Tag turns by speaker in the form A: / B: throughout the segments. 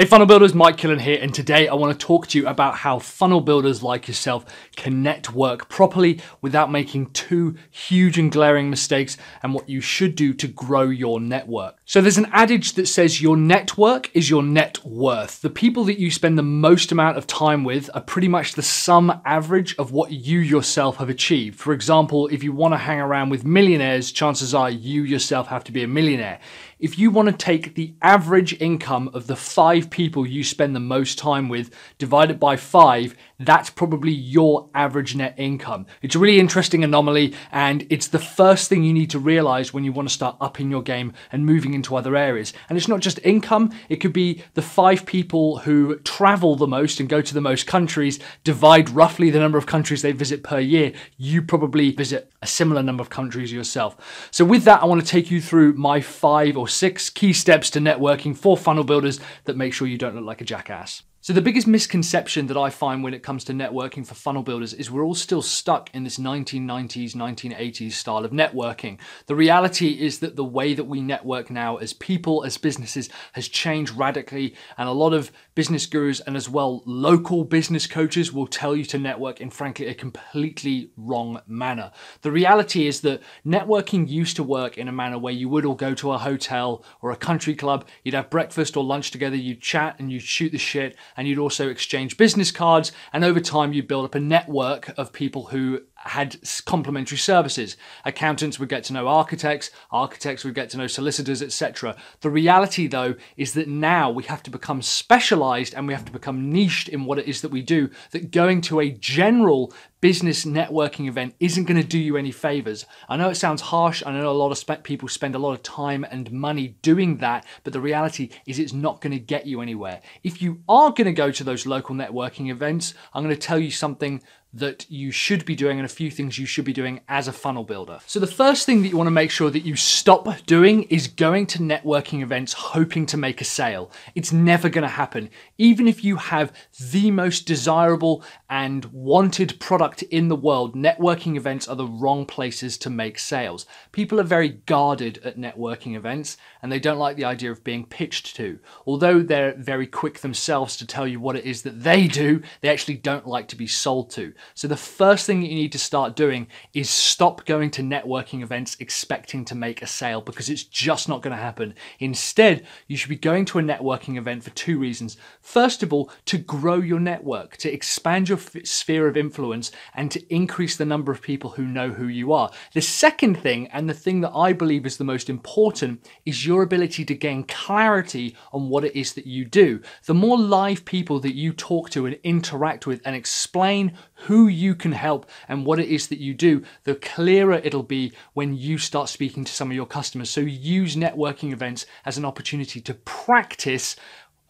A: Hey funnel builders, Mike Killen here, and today I want to talk to you about how funnel builders like yourself can network properly without making two huge and glaring mistakes and what you should do to grow your network. So there's an adage that says your network is your net worth. The people that you spend the most amount of time with are pretty much the sum average of what you yourself have achieved. For example, if you want to hang around with millionaires, chances are you yourself have to be a millionaire. If you want to take the average income of the five people you spend the most time with, divide it by five, that's probably your average net income. It's a really interesting anomaly and it's the first thing you need to realize when you want to start upping your game and moving into other areas. And it's not just income, it could be the five people who travel the most and go to the most countries, divide roughly the number of countries they visit per year. You probably visit a similar number of countries yourself. So with that, I want to take you through my five or six key steps to networking for funnel builders that make sure you don't look like a jackass. So, the biggest misconception that I find when it comes to networking for funnel builders is we're all still stuck in this 1990s, 1980s style of networking. The reality is that the way that we network now as people, as businesses, has changed radically. And a lot of business gurus and as well local business coaches will tell you to network in, frankly, a completely wrong manner. The reality is that networking used to work in a manner where you would all go to a hotel or a country club, you'd have breakfast or lunch together, you'd chat and you'd shoot the shit and you'd also exchange business cards. And over time, you'd build up a network of people who had complementary services. Accountants would get to know architects, architects would get to know solicitors, etc. The reality, though, is that now we have to become specialized and we have to become niched in what it is that we do, that going to a general business networking event isn't going to do you any favors. I know it sounds harsh, I know a lot of spe people spend a lot of time and money doing that, but the reality is it's not going to get you anywhere. If you are going to go to those local networking events, I'm going to tell you something that you should be doing and a few things you should be doing as a funnel builder. So the first thing that you wanna make sure that you stop doing is going to networking events hoping to make a sale. It's never gonna happen. Even if you have the most desirable and wanted product in the world, networking events are the wrong places to make sales. People are very guarded at networking events and they don't like the idea of being pitched to. Although they're very quick themselves to tell you what it is that they do, they actually don't like to be sold to. So the first thing you need to start doing is stop going to networking events expecting to make a sale because it's just not going to happen. Instead, you should be going to a networking event for two reasons. First of all, to grow your network, to expand your sphere of influence, and to increase the number of people who know who you are. The second thing, and the thing that I believe is the most important, is your ability to gain clarity on what it is that you do. The more live people that you talk to and interact with and explain who you can help and what it is that you do, the clearer it'll be when you start speaking to some of your customers. So use networking events as an opportunity to practice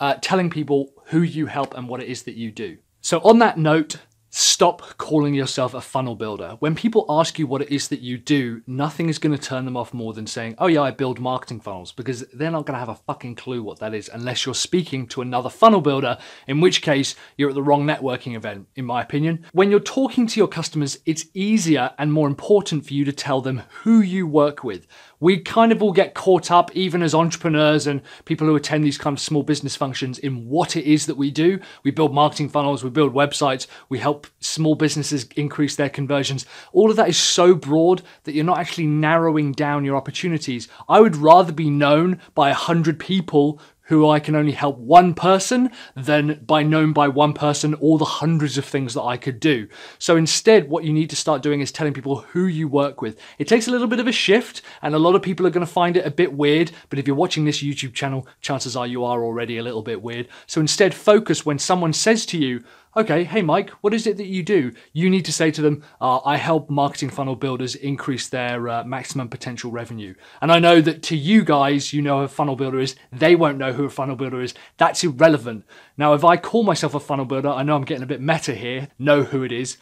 A: uh, telling people who you help and what it is that you do. So on that note, Stop calling yourself a funnel builder. When people ask you what it is that you do, nothing is going to turn them off more than saying, oh yeah, I build marketing funnels, because they're not going to have a fucking clue what that is unless you're speaking to another funnel builder, in which case you're at the wrong networking event, in my opinion. When you're talking to your customers, it's easier and more important for you to tell them who you work with. We kind of all get caught up, even as entrepreneurs and people who attend these kind of small business functions, in what it is that we do. We build marketing funnels, we build websites, we help help small businesses increase their conversions. All of that is so broad that you're not actually narrowing down your opportunities. I would rather be known by 100 people who I can only help one person than by known by one person all the hundreds of things that I could do. So instead, what you need to start doing is telling people who you work with. It takes a little bit of a shift, and a lot of people are gonna find it a bit weird, but if you're watching this YouTube channel, chances are you are already a little bit weird. So instead, focus when someone says to you, okay, hey Mike, what is it that you do? You need to say to them, uh, I help marketing funnel builders increase their uh, maximum potential revenue. And I know that to you guys, you know who a funnel builder is. They won't know who a funnel builder is. That's irrelevant. Now, if I call myself a funnel builder, I know I'm getting a bit meta here, know who it is.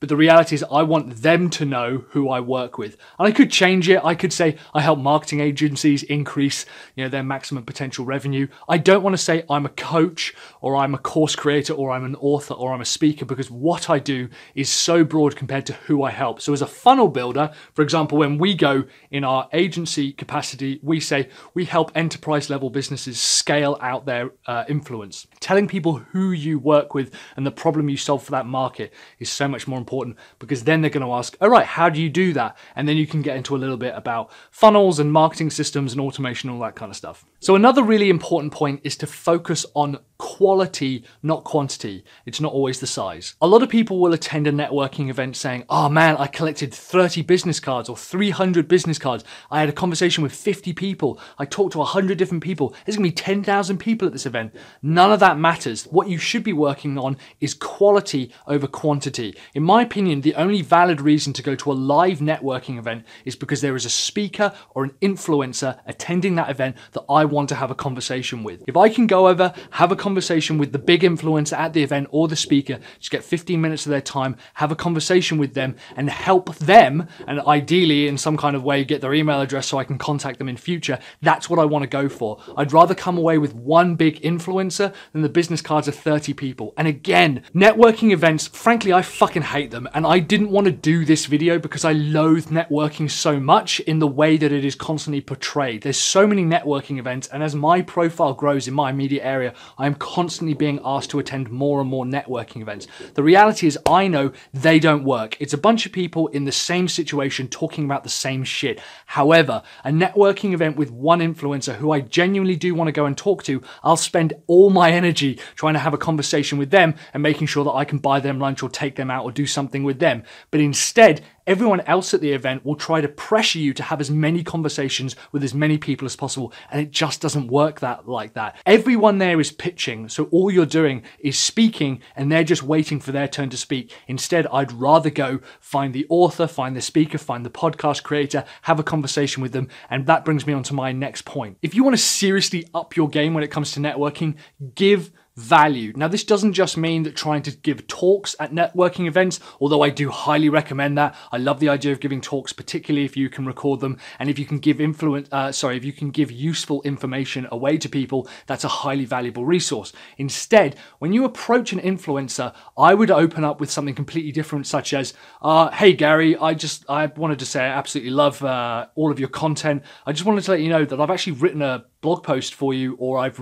A: But the reality is, I want them to know who I work with. And I could change it. I could say, I help marketing agencies increase you know, their maximum potential revenue. I don't want to say, I'm a coach or I'm a course creator or I'm an author or I'm a speaker because what I do is so broad compared to who I help. So, as a funnel builder, for example, when we go in our agency capacity, we say we help enterprise level businesses scale out their uh, influence. Telling people who you work with and the problem you solve for that market is so much more important because then they're going to ask, all oh, right, how do you do that? And then you can get into a little bit about funnels and marketing systems and automation, all that kind of stuff. So another really important point is to focus on quality, not quantity. It's not always the size. A lot of people will attend a networking event saying, oh man, I collected 30 business cards or 300 business cards. I had a conversation with 50 people. I talked to 100 different people. There's gonna be 10,000 people at this event. None of that that matters. What you should be working on is quality over quantity. In my opinion, the only valid reason to go to a live networking event is because there is a speaker or an influencer attending that event that I want to have a conversation with. If I can go over, have a conversation with the big influencer at the event or the speaker, just get 15 minutes of their time, have a conversation with them and help them, and ideally in some kind of way get their email address so I can contact them in future, that's what I want to go for. I'd rather come away with one big influencer than the business cards of 30 people. And again, networking events, frankly, I fucking hate them. And I didn't want to do this video because I loathe networking so much in the way that it is constantly portrayed. There's so many networking events. And as my profile grows in my immediate area, I'm constantly being asked to attend more and more networking events. The reality is I know they don't work. It's a bunch of people in the same situation talking about the same shit. However, a networking event with one influencer who I genuinely do want to go and talk to, I'll spend all my energy energy trying to have a conversation with them and making sure that I can buy them lunch or take them out or do something with them. But instead, Everyone else at the event will try to pressure you to have as many conversations with as many people as possible, and it just doesn't work that like that. Everyone there is pitching, so all you're doing is speaking, and they're just waiting for their turn to speak. Instead, I'd rather go find the author, find the speaker, find the podcast creator, have a conversation with them, and that brings me on to my next point. If you want to seriously up your game when it comes to networking, give value. Now, this doesn't just mean that trying to give talks at networking events, although I do highly recommend that. I love the idea of giving talks, particularly if you can record them and if you can give influence, uh, sorry, if you can give useful information away to people, that's a highly valuable resource. Instead, when you approach an influencer, I would open up with something completely different, such as, uh, "Hey Gary, I just I wanted to say I absolutely love uh, all of your content. I just wanted to let you know that I've actually written a blog post for you or I've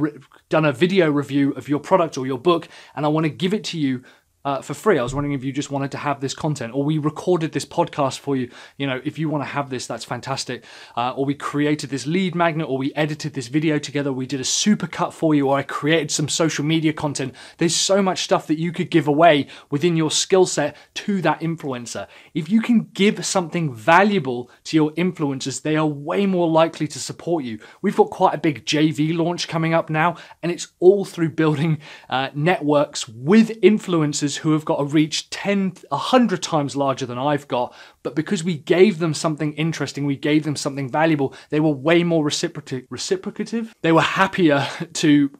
A: done a video review of your product or your book and I want to give it to you uh, for free. I was wondering if you just wanted to have this content, or we recorded this podcast for you. You know, if you want to have this, that's fantastic. Uh, or we created this lead magnet, or we edited this video together, we did a super cut for you, or I created some social media content. There's so much stuff that you could give away within your skill set to that influencer. If you can give something valuable to your influencers, they are way more likely to support you. We've got quite a big JV launch coming up now, and it's all through building uh, networks with influencers who have got a reach 10, 100 times larger than I've got, but because we gave them something interesting, we gave them something valuable, they were way more reciprocative. They were happier to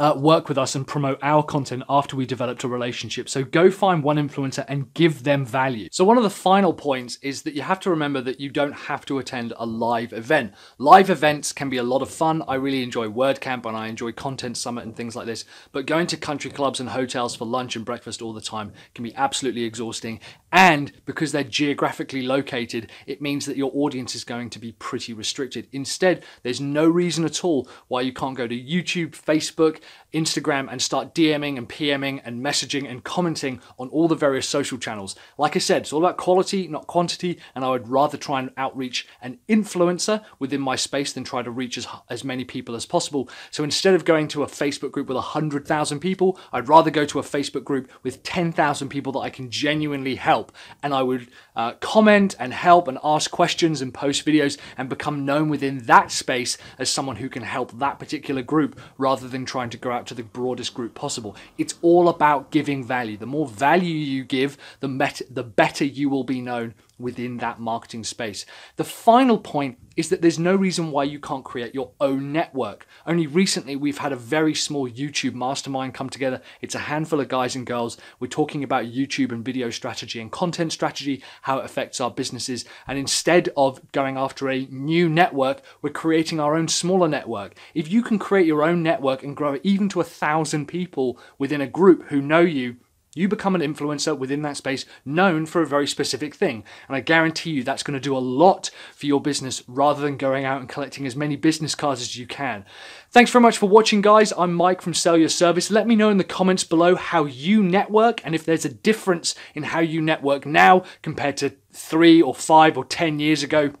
A: uh, work with us and promote our content after we developed a relationship. So go find one influencer and give them value. So, one of the final points is that you have to remember that you don't have to attend a live event. Live events can be a lot of fun. I really enjoy WordCamp and I enjoy Content Summit and things like this, but going to country clubs and hotels for lunch and breakfast all the time can be absolutely exhausting. And because they're geographically located, it means that your audience is going to be pretty restricted. Instead, there's no reason at all why you can't go to YouTube, Facebook, Instagram and start DMing and PMing and messaging and commenting on all the various social channels. Like I said, it's all about quality, not quantity, and I would rather try and outreach an influencer within my space than try to reach as, as many people as possible. So instead of going to a Facebook group with 100,000 people, I'd rather go to a Facebook group with 10,000 people that I can genuinely help. And I would uh, comment and help and ask questions and post videos and become known within that space as someone who can help that particular group rather than trying trying to go out to the broadest group possible. It's all about giving value. The more value you give, the, met- the better you will be known within that marketing space. The final point is that there's no reason why you can't create your own network. Only recently, we've had a very small YouTube mastermind come together. It's a handful of guys and girls. We're talking about YouTube and video strategy and content strategy, how it affects our businesses. And instead of going after a new network, we're creating our own smaller network. If you can create your own network and grow it even to a thousand people within a group who know you, you become an influencer within that space known for a very specific thing. And I guarantee you that's going to do a lot for your business rather than going out and collecting as many business cards as you can. Thanks very much for watching, guys. I'm Mike from Sell Your Service. Let me know in the comments below how you network and if there's a difference in how you network now compared to three or five or 10 years ago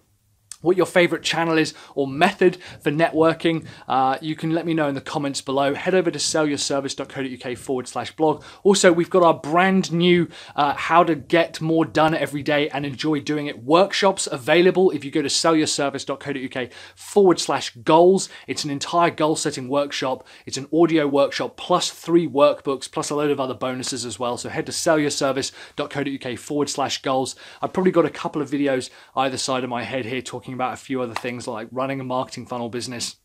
A: what your favorite channel is or method for networking, uh, you can let me know in the comments below. Head over to sellyourservice.co.uk forward slash blog. Also, we've got our brand new uh, How to Get More Done Every Day and Enjoy Doing It workshops available if you go to sellyourservice.co.uk forward slash goals. It's an entire goal setting workshop. It's an audio workshop plus three workbooks plus a load of other bonuses as well. So head to sellyourservice.co.uk forward slash goals. I've probably got a couple of videos either side of my head here talking talking about a few other things like running a marketing funnel business,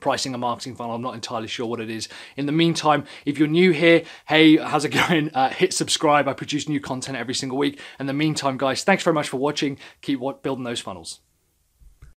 A: pricing a marketing funnel. I'm not entirely sure what it is. In the meantime, if you're new here, hey, how's it going? Uh, hit subscribe. I produce new content every single week. In the meantime, guys, thanks very much for watching. Keep building those funnels.